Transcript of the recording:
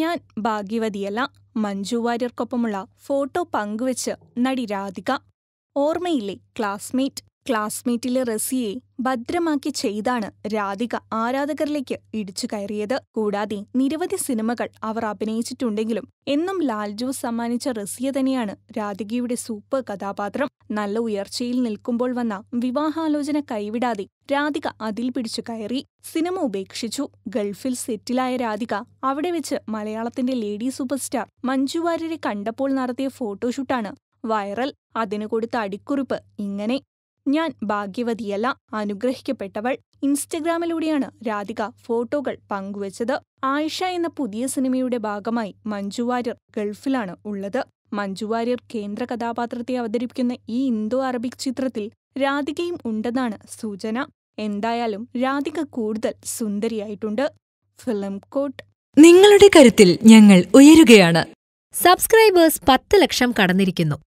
ഞാൻ ഭാഗ്യവതിയല്ല മഞ്ജു വാര്യർക്കൊപ്പമുള്ള ഫോട്ടോ പങ്കുവച്ച് നടി രാധിക ഓർമ്മയില്ലേ ക്ലാസ്മേറ്റ് ക്ലാസ്മേറ്റിലെ റസിയെ ഭദ്രമാക്കി ചെയ്താണ് രാധിക ആരാധകരിലേക്ക് ഇടിച്ചു കയറിയത് കൂടാതെ നിരവധി സിനിമകൾ അവർ അഭിനയിച്ചിട്ടുണ്ടെങ്കിലും എന്നും ലാൽജു സമ്മാനിച്ച റസിയ തന്നെയാണ് രാധികയുടെ സൂപ്പർ കഥാപാത്രം നല്ല ഉയർച്ചയിൽ നിൽക്കുമ്പോൾ വന്ന വിവാഹാലോചന കൈവിടാതെ രാധിക അതിൽ പിടിച്ചു കയറി സിനിമ ഉപേക്ഷിച്ചു ഗൾഫിൽ സെറ്റിലായ രാധിക അവിടെ വെച്ച് മലയാളത്തിന്റെ ലേഡി സൂപ്പർ സ്റ്റാർ മഞ്ജു വാര്യരെ കണ്ടപ്പോൾ നടത്തിയ ഫോട്ടോഷൂട്ടാണ് വൈറൽ അതിനു കൊടുത്ത അടിക്കുറിപ്പ് ഇങ്ങനെ ഞാൻ ഭാഗ്യവതിയല്ല അനുഗ്രഹിക്കപ്പെട്ടവൾ ഇൻസ്റ്റഗ്രാമിലൂടെയാണ് രാധിക ഫോട്ടോകൾ പങ്കുവച്ചത് ആയിഷ എന്ന പുതിയ സിനിമയുടെ ഭാഗമായി മഞ്ജു വാര്യർ ഗൾഫിലാണ് ഉള്ളത് മഞ്ജു വാര്യർ കേന്ദ്ര കഥാപാത്രത്തെ അവതരിപ്പിക്കുന്ന ഈ ഇന്തോ അറബിക് ചിത്രത്തിൽ രാധികയും ഉണ്ടെന്നാണ് സൂചന എന്തായാലും രാധിക കൂടുതൽ സുന്ദരിയായിട്ടുണ്ട് ഫിലിം കോട്ട് നിങ്ങളുടെ കരുത്തിൽ ഞങ്ങൾ ഉയരുകയാണ് സബ്സ്ക്രൈബേഴ്സ് പത്ത് ലക്ഷം കടന്നിരിക്കുന്നു